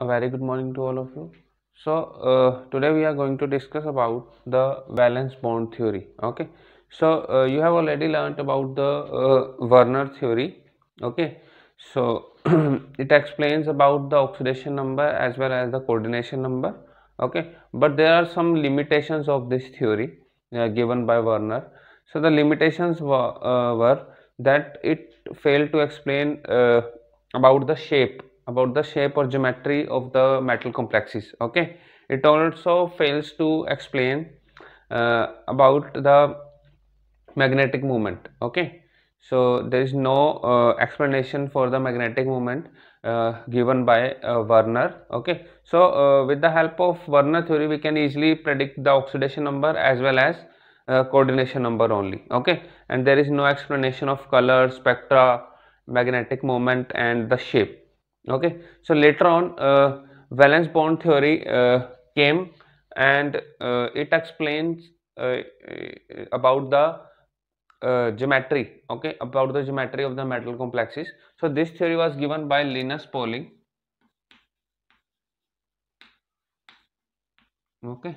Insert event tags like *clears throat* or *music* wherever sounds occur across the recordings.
a very good morning to all of you so uh, today we are going to discuss about the valence bond theory okay so uh, you have already learnt about the uh, werner theory okay so *clears throat* it explains about the oxidation number as well as the coordination number okay but there are some limitations of this theory uh, given by werner so the limitations were, uh, were that it failed to explain uh, about the shape about the shape or geometry of the metal complexes okay it also fails to explain uh, about the magnetic moment okay so there is no uh, explanation for the magnetic moment uh, given by uh, Werner okay so uh, with the help of Werner theory we can easily predict the oxidation number as well as uh, coordination number only okay and there is no explanation of color spectra magnetic moment and the shape okay so later on uh, valence bond theory uh, came and uh, it explains uh, uh, about the uh, geometry okay about the geometry of the metal complexes so this theory was given by linus pauling okay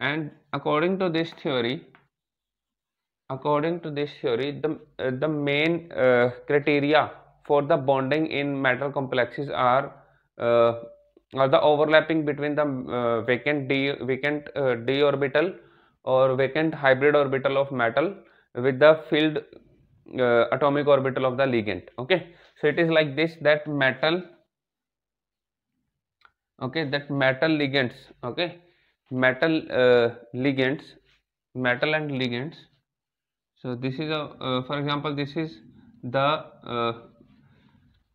and according to this theory according to this theory the the main criteria for the bonding in metal complexes are uh, the overlapping between the uh, vacant d vacant uh, d orbital or vacant hybrid orbital of metal with the filled uh, atomic orbital of the ligand okay so it is like this that metal okay that metal ligands okay metal uh, ligands metal and ligands so this is a uh, for example this is the uh,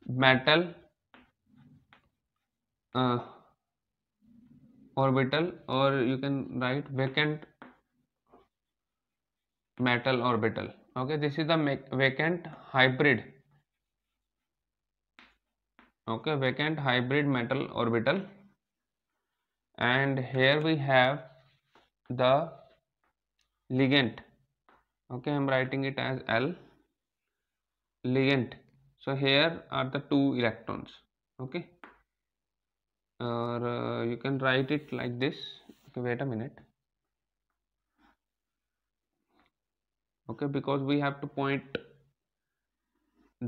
metal uh, orbital or you can write vacant metal orbital okay this is the vacant hybrid okay vacant hybrid metal orbital and here we have the ligand okay i'm writing it as l ligand so here are the two electrons okay or uh, you can write it like this okay wait a minute okay because we have to point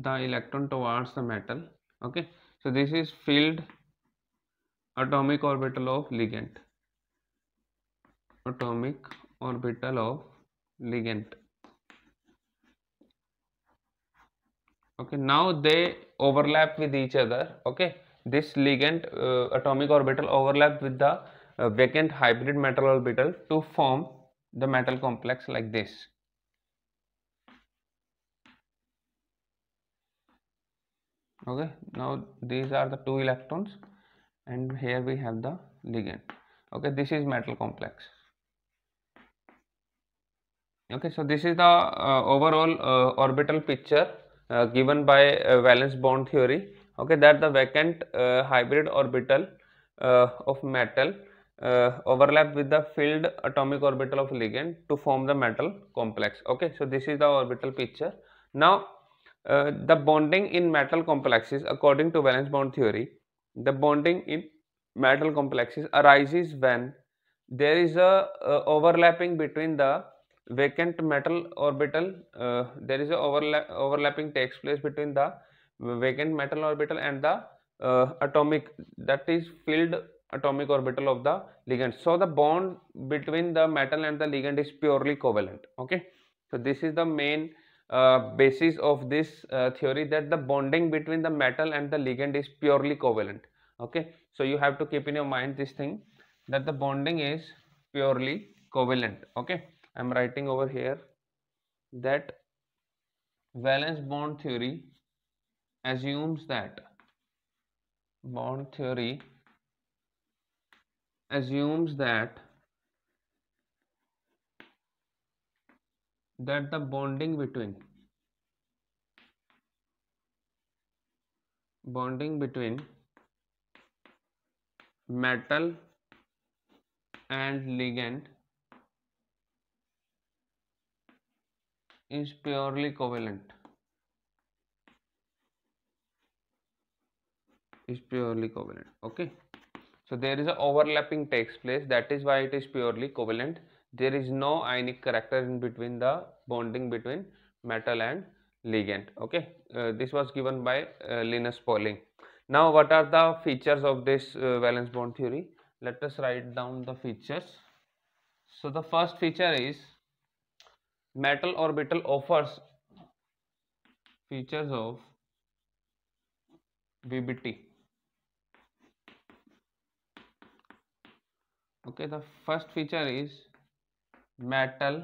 the electron towards the metal okay so this is filled atomic orbital of ligand atomic orbital of ligand okay now they overlap with each other okay this ligand uh, atomic orbital overlap with the uh, vacant hybrid metal orbital to form the metal complex like this okay now these are the two electrons and here we have the ligand okay this is metal complex okay so this is the uh, overall uh, orbital picture uh, given by uh, valence bond theory okay that the vacant uh, hybrid orbital of metal uh, overlap with the filled atomic orbital of ligand to form the metal complex okay so this is the orbital picture now uh, the bonding in metal complexes according to valence bond theory the bonding in metal complexes arises when there is a uh, overlapping between the vacant metal orbital uh, there is a overla overlapping takes place between the vacant metal orbital and the uh, atomic that is filled atomic orbital of the ligand so the bond between the metal and the ligand is purely covalent okay so this is the main uh, basis of this uh, theory that the bonding between the metal and the ligand is purely covalent okay so you have to keep in your mind this thing that the bonding is purely covalent okay i'm writing over here that valence bond theory assumes that bond theory assumes that that the bonding between bonding between metal and ligand is purely covalent is purely covalent okay so there is a overlapping takes place that is why it is purely covalent there is no ionic character in between the bonding between metal and ligand okay uh, this was given by uh, linus pauling now what are the features of this uh, valence bond theory let us write down the features so the first feature is metal orbital offers features of VBT. Okay, the first feature is metal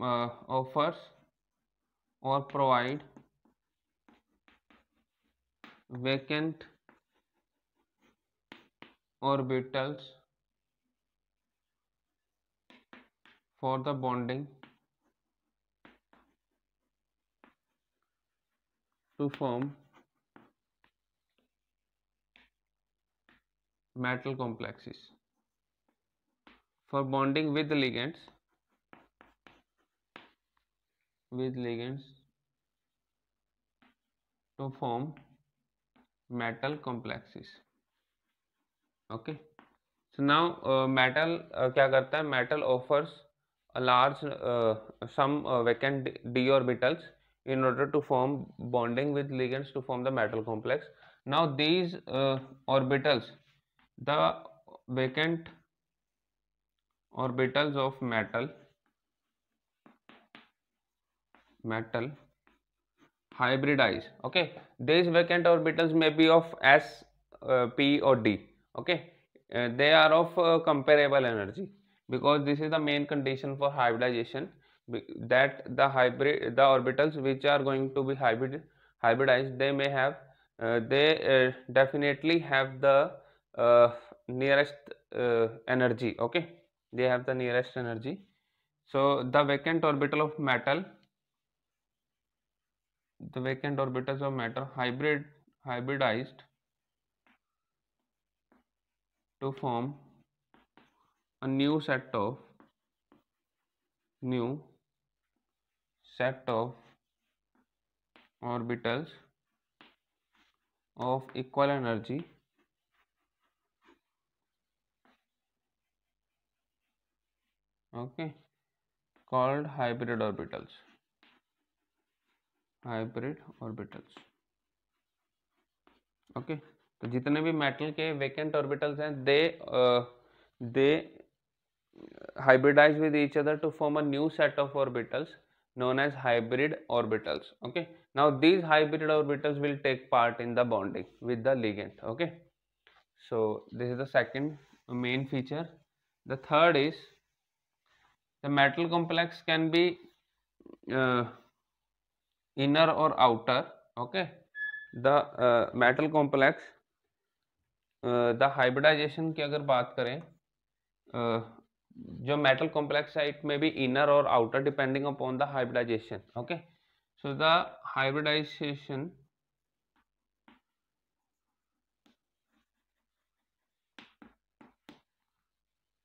uh, offers or provide vacant orbitals for the bonding to form metal complexes for bonding with ligands with ligands to form metal complexes okay so now uh, metal uh, क्या करता है metal offers a large uh, some uh, vacant d orbitals in order to form bonding with ligands to form the metal complex now these uh, orbitals the vacant orbitals of metal metal hybridize okay these vacant orbitals may be of s uh, p or d okay uh, they are of uh, comparable energy because this is the main condition for hybridization that the hybrid the orbitals which are going to be hybrid hybridized they may have uh, they uh, definitely have the uh, nearest uh, energy okay they have the nearest energy so the vacant orbital of metal the vacant orbitals of matter hybrid hybridized to form a new set of new set of orbitals of equal energy okay called hybrid orbitals hybrid orbitals okay तो जितने भी metal के vacant orbitals हैं दे दे hybridize with each other to form a new set of orbitals known as hybrid orbitals okay now these hybrid orbitals will take part in the bonding with the ligand okay so this is the second main feature the third is the metal complex can be uh, inner or outer okay the uh, metal complex uh, the hybridization की अगर बात करें जो metal complex है it में भी inner और outer depending upon the hybridization okay so the hybridization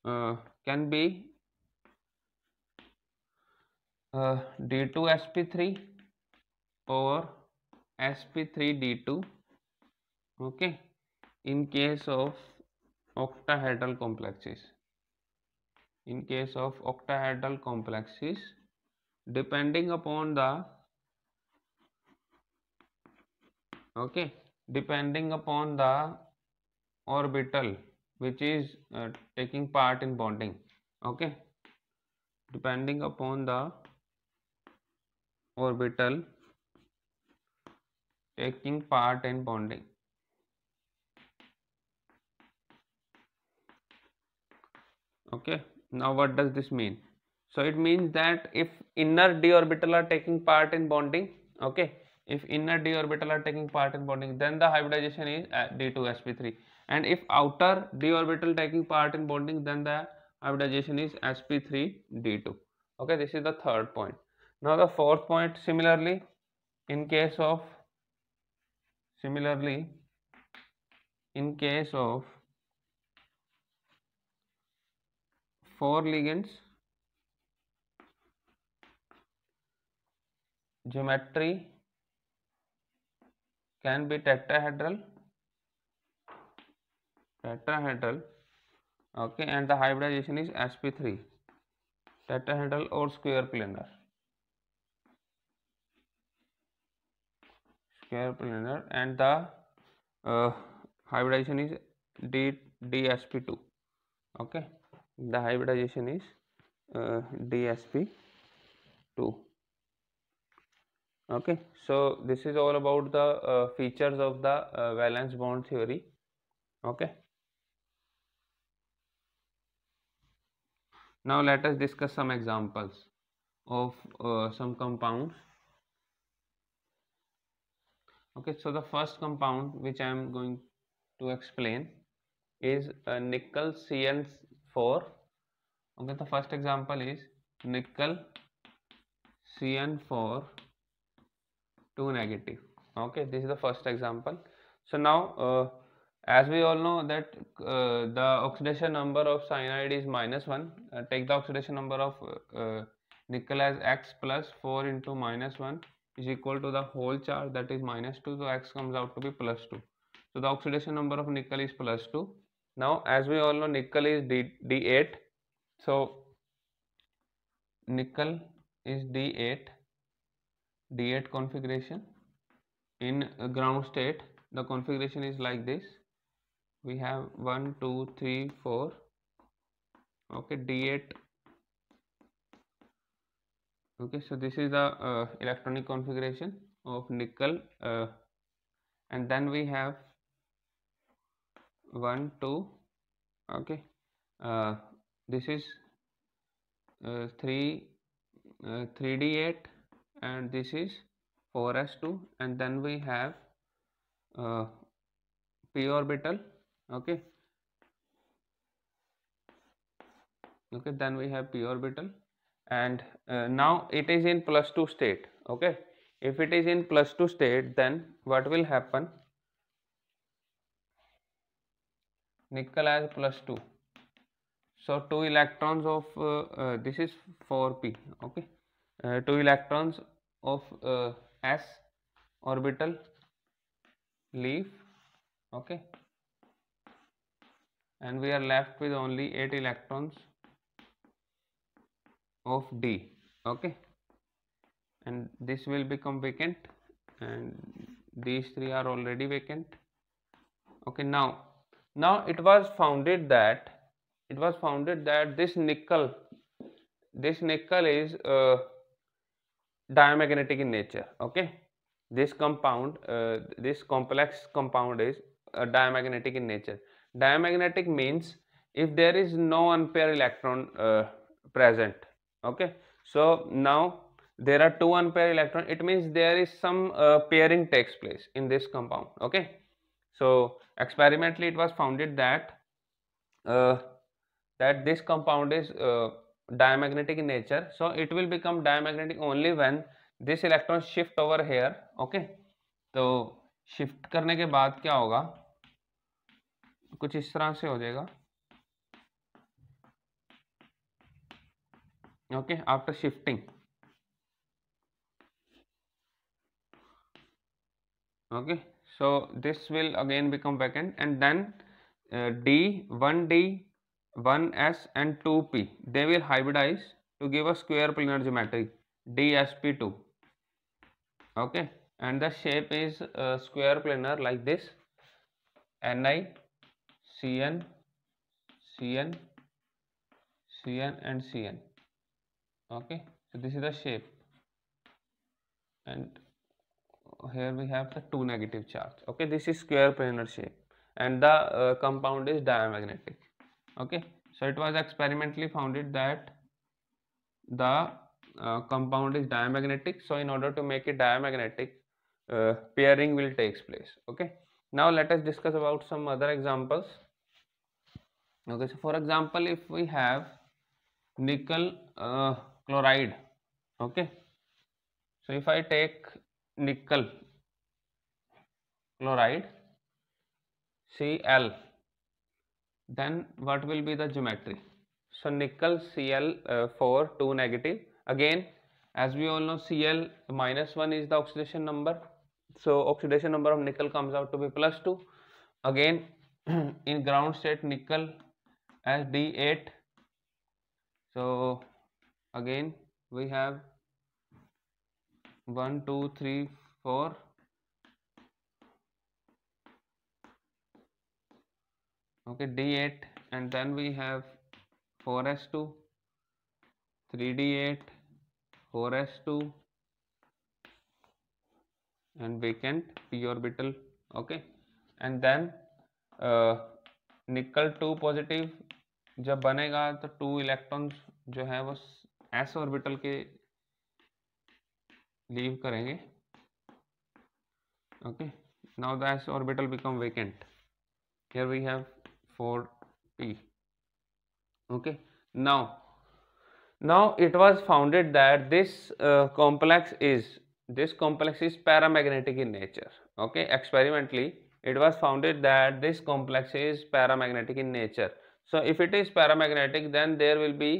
can be d two s p three और s p three d two okay in case of octahedral complexes in case of octahedral complexes depending upon the okay depending upon the orbital which is uh, taking part in bonding okay depending upon the orbital taking part in bonding okay now what does this mean so it means that if inner d orbital are taking part in bonding okay if inner d orbital are taking part in bonding then the hybridization is uh, d2sp3 and if outer d orbital taking part in bonding then the hybridization is sp3 d2 okay this is the third point now the fourth point similarly in case of similarly in case of four ligands geometry can be tetrahedral tetrahedral okay and the hybridization is sp3 tetrahedral or square planar square planar and the uh, hybridization is d dsp2 okay the hybridization is uh, DSP2 okay so this is all about the uh, features of the uh, valence bond theory okay now let us discuss some examples of uh, some compounds okay so the first compound which i am going to explain is a nickel CN. 4 okay the first example is nickel cn4 2 negative okay this is the first example so now uh, as we all know that uh, the oxidation number of cyanide is minus 1 uh, take the oxidation number of uh, uh, nickel as x plus 4 into minus 1 is equal to the whole charge that is minus 2 so x comes out to be plus 2 so the oxidation number of nickel is plus 2 now, as we all know, nickel is D, D8. So, nickel is D8, D8 configuration. In ground state, the configuration is like this. We have 1, 2, 3, 4. Okay, D8. Okay, so this is the uh, electronic configuration of nickel. Uh, and then we have 1 2 okay uh, this is uh, 3 uh, 3d8 and this is 4s2 and then we have uh, p orbital okay okay then we have p orbital and uh, now it is in plus 2 state okay if it is in plus 2 state then what will happen nickel has plus 2 so 2 electrons of uh, uh, this is 4p okay uh, 2 electrons of uh, s orbital leave okay and we are left with only 8 electrons of d okay and this will become vacant and these three are already vacant okay now now it was founded that it was founded that this nickel this nickel is uh, diamagnetic in nature okay this compound uh, this complex compound is uh, diamagnetic in nature diamagnetic means if there is no unpaired electron uh, present okay so now there are two unpaired electron it means there is some uh, pairing takes place in this compound okay So experimentally it was founded that uh, that this compound is uh, diamagnetic in nature. So it will become diamagnetic only when this electron shift over here. Okay. so shift karne ke baad kya hoga kuch is tarah se ho jayega okay after shifting okay So, this will again become vacant and then uh, D, 1D, 1S and 2P they will hybridize to give a square planar geometry DSP2 okay and the shape is a uh, square planar like this Ni, Cn, Cn, Cn and Cn okay so this is the shape and here we have the two negative charge okay this is square planar shape and the uh, compound is diamagnetic okay so it was experimentally founded that the uh, compound is diamagnetic so in order to make it diamagnetic uh, pairing will takes place okay now let us discuss about some other examples okay so for example if we have nickel uh, chloride okay so if i take nickel chloride Cl then what will be the geometry so nickel Cl uh, 4 2 negative again as we all know Cl minus 1 is the oxidation number so oxidation number of nickel comes out to be plus 2 again *clears throat* in ground state nickel as D8 so again we have one two three four okay d eight and then we have four s two three d eight four s two and vacant p orbital okay and then nickel two positive जब बनेगा तो two electrons जो है वो s orbital के leave करेंगे okay now the s orbital become vacant here we have 4p okay now now it was founded that this uh, complex is this complex is paramagnetic in nature okay experimentally it was founded that this complex is paramagnetic in nature so if it is paramagnetic then there will be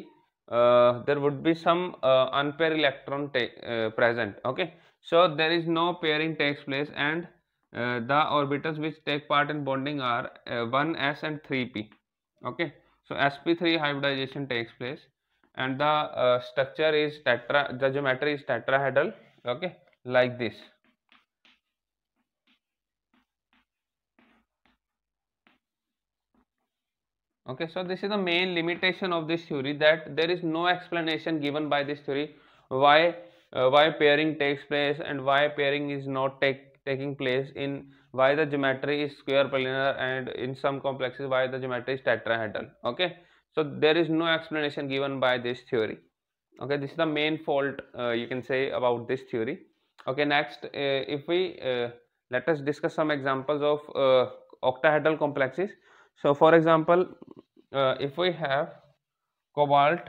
uh, there would be some uh, unpaired electron uh, present okay so there is no pairing takes place and uh, the orbitals which take part in bonding are 1s uh, and 3p okay so sp3 hybridization takes place and the uh, structure is tetra the geometry is tetrahedral okay like this Okay, so this is the main limitation of this theory that there is no explanation given by this theory why uh, why pairing takes place and why pairing is not take, taking place in why the geometry is square planar and in some complexes why the geometry is tetrahedral. Okay, so there is no explanation given by this theory. Okay, this is the main fault uh, you can say about this theory. Okay, next uh, if we uh, let us discuss some examples of uh, octahedral complexes so for example uh, if we have cobalt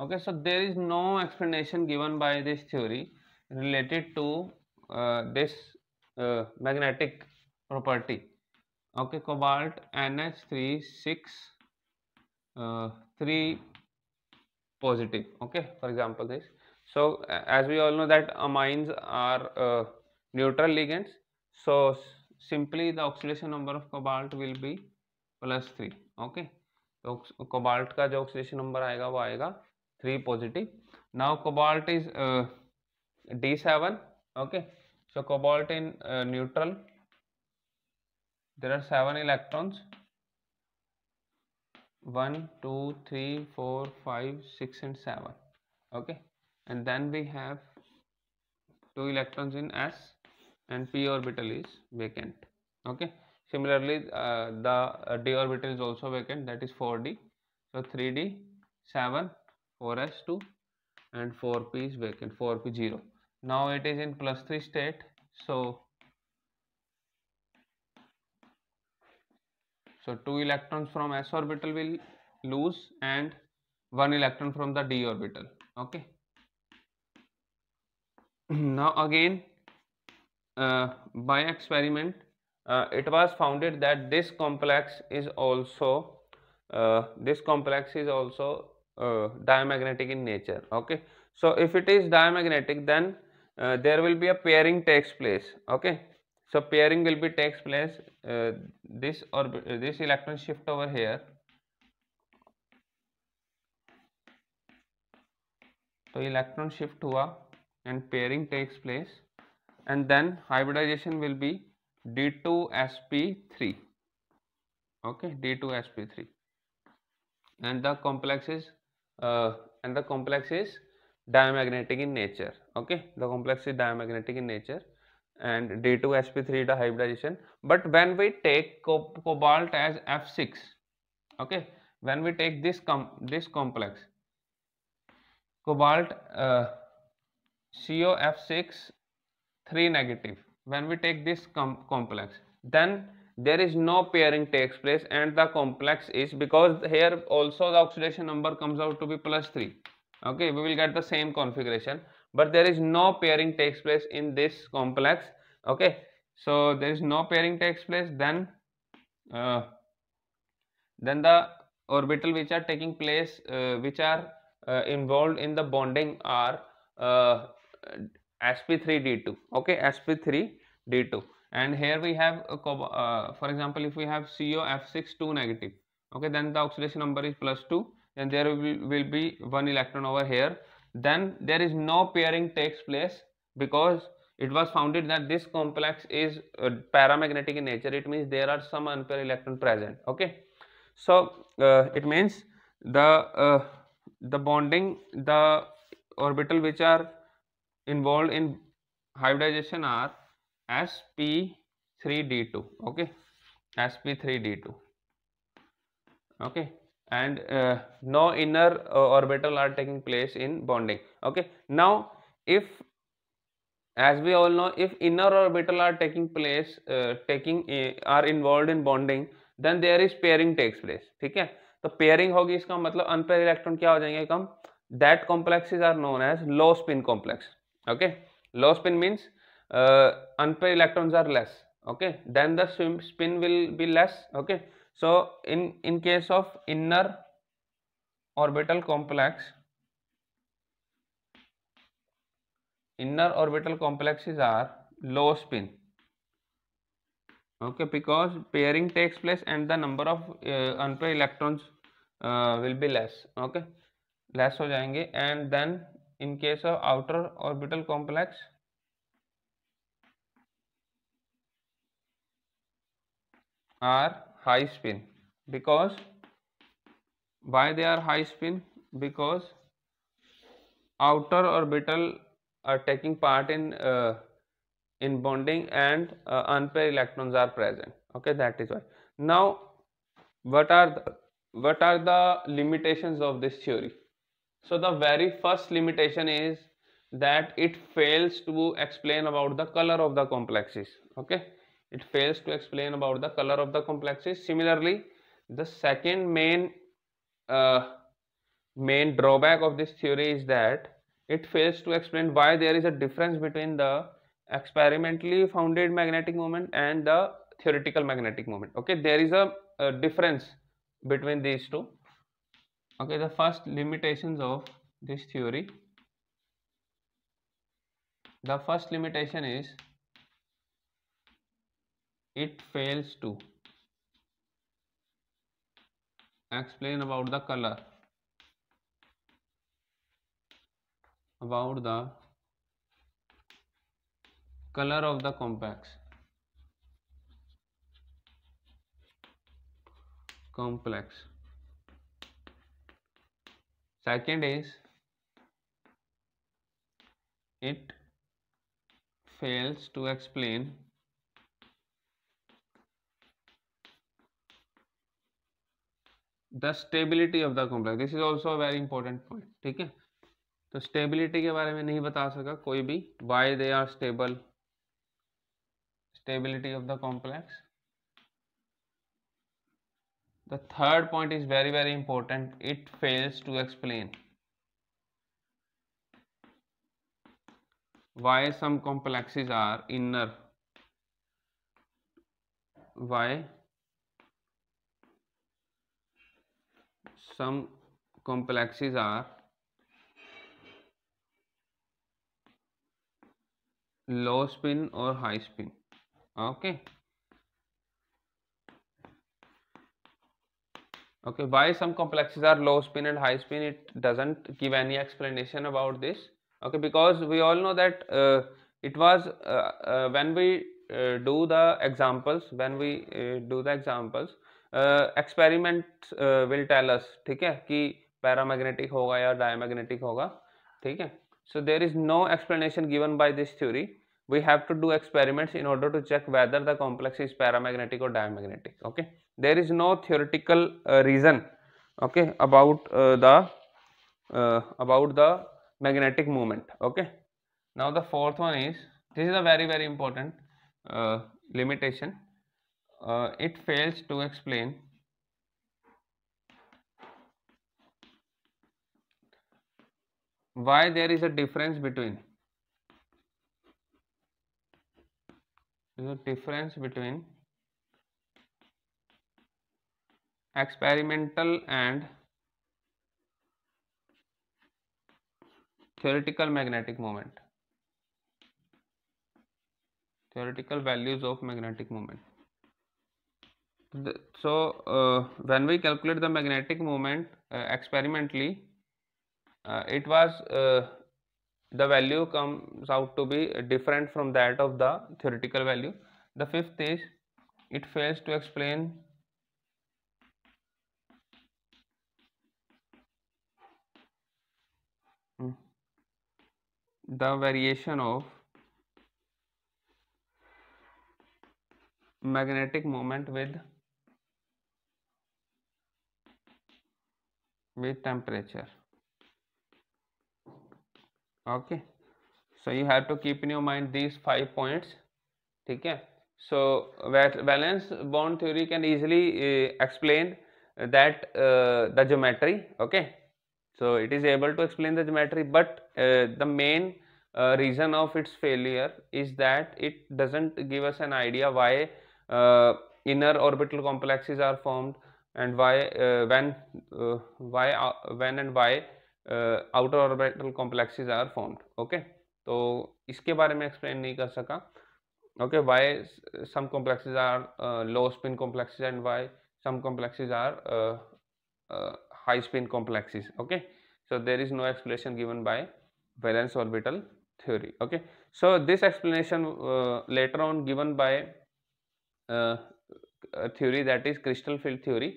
okay so there is no explanation given by this theory related to uh, this uh, magnetic property okay cobalt nh36 uh, 3 positive okay for example this so as we all know that amines are uh, neutral ligands so simply the oxidation number of cobalt will be plus three okay तो cobalt का जो oxidation number आएगा वो आएगा three positive now cobalt is d seven okay so cobalt in uh, neutral there are seven electrons 1 2 3 4 5 6 and 7 okay and then we have two electrons in s and p orbital is vacant okay similarly uh, the uh, d orbital is also vacant that is 4d so 3d 7 4s2 and 4p is vacant 4p 0 now it is in plus 3 state so so 2 electrons from s orbital will lose and 1 electron from the d orbital okay *clears throat* now again uh, by experiment uh, it was founded that this complex is also uh, this complex is also diamagnetic in nature okay so if it is diamagnetic then uh, there will be a pairing takes place okay so pairing will be takes place uh, this or uh, this electron shift over here so electron shift hua and pairing takes place and then hybridization will be D2sp3 okay D2sp3 and the complex is uh, and the complex is diamagnetic in nature okay the complex is diamagnetic in nature and D2sp3 the hybridization but when we take co cobalt as F6 okay when we take this com this complex cobalt uh, COF6 3 negative when we take this com complex then there is no pairing takes place and the complex is because here also the oxidation number comes out to be plus 3 okay we will get the same configuration but there is no pairing takes place in this complex okay so there is no pairing takes place then uh, then the orbital which are taking place uh, which are uh, involved in the bonding are uh, sp3d2 okay sp3d2 and here we have a, uh, for example if we have cof62 negative okay then the oxidation number is plus 2 then there will, will be one electron over here then there is no pairing takes place because it was founded that this complex is uh, paramagnetic in nature it means there are some unpaired electron present okay so uh, it means the uh, the bonding the orbital which are involved in hybridization are sp3d2 okay sp3d2 okay and uh, no inner uh, orbital are taking place in bonding okay now if as we all know if inner orbital are taking place uh, taking uh, are involved in bonding then there is pairing takes place theek hai to pairing hogi iska matlab unpaired electron kya ho jayenge kam that complexes are known as low spin complex okay low spin means uh, unpaired electrons are less okay then the spin will be less okay so in in case of inner orbital complex inner orbital complexes are low spin okay because pairing takes place and the number of uh, unpaired electrons uh, will be less okay less ho jayenge and then in case of outer orbital complex are high spin because why they are high spin because outer orbital are taking part in uh, in bonding and uh, unpaired electrons are present okay that is why now what are the, what are the limitations of this theory so the very first limitation is that it fails to explain about the color of the complexes. Okay, it fails to explain about the color of the complexes. Similarly, the second main uh, main drawback of this theory is that it fails to explain why there is a difference between the experimentally founded magnetic moment and the theoretical magnetic moment okay there is a, a difference between these two okay the first limitations of this theory the first limitation is it fails to explain about the color about the color of the complex complex second is it fails to explain the stability of the complex this is also very important point ठीक है तो stability के बारे में नहीं बता सका कोई भी why they are stable stability of the complex the third point is very very important it fails to explain why some complexes are inner why some complexes are low spin or high spin okay okay why some complexes are low spin and high spin it doesn't give any explanation about this okay because we all know that uh, it was uh, uh, when we uh, do the examples when we uh, do the examples uh, experiment will tell us ठीक है कि paramagnetic hoga या diamagnetic hoga so there is no explanation given by this theory we have to do experiments in order to check whether the complex is paramagnetic or diamagnetic okay there is no theoretical uh, reason okay about uh, the uh, about the magnetic moment okay now the fourth one is this is a very very important uh, limitation uh, it fails to explain why there is a difference between the difference between experimental and theoretical magnetic moment theoretical values of magnetic moment so uh, when we calculate the magnetic moment uh, experimentally uh, it was uh, the value comes out to be different from that of the theoretical value the fifth is it fails to explain the variation of magnetic moment with with temperature okay so you have to keep in your mind these five points okay so valence bond theory can easily uh, explain that uh, the geometry okay so it is able to explain the geometry but uh, the main uh, reason of its failure is that it doesn't give us an idea why uh, inner orbital complexes are formed and why uh, when why when and why outer orbital complexes are formed okay तो इसके बारे में explain नहीं कर सका okay why some complexes are low spin complexes and why some complexes are high spin complexes okay so there is no explanation given by valence orbital theory okay so this explanation later on given by theory that is crystal field theory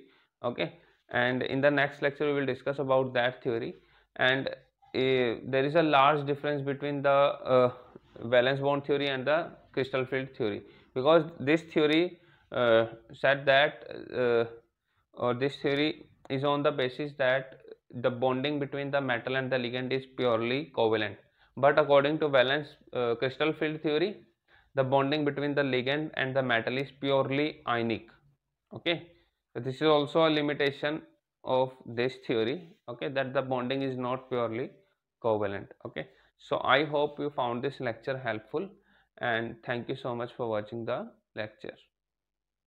okay and in the next lecture we will discuss about that theory and eh, there is a large difference between the uh, valence bond theory and the crystal field theory because this theory uh, said that uh, or this theory is on the basis that the bonding between the metal and the ligand is purely covalent but according to valence uh, crystal field theory the bonding between the ligand and the metal is purely ionic okay so this is also a limitation of this theory okay that the bonding is not purely covalent okay so i hope you found this lecture helpful and thank you so much for watching the lecture